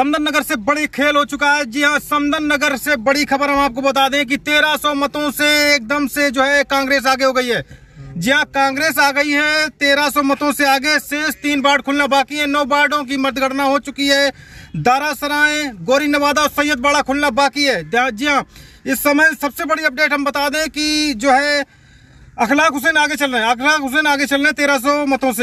समदन नगर से बड़ी खेल हो चुका है जी हाँ समदन नगर से बड़ी खबर हम आपको बता दें कि 1300 मतों से एकदम से जो है कांग्रेस आगे हो गई है जी हाँ कांग्रेस आ गई है 1300 मतों से आगे शेष तीन वार्ड खुलना बाकी है नौ वार्डों की मतगणना हो चुकी है दारासराय गोरी नवादा और बाड़ा खुलना बाकी है जी हाँ इस समय सबसे बड़ी अपडेट हम बता दें कि जो है अखलाक हुसैन आगे चल रहे हैं अखलाक हुसैन आगे चल रहे हैं तेरह मतों से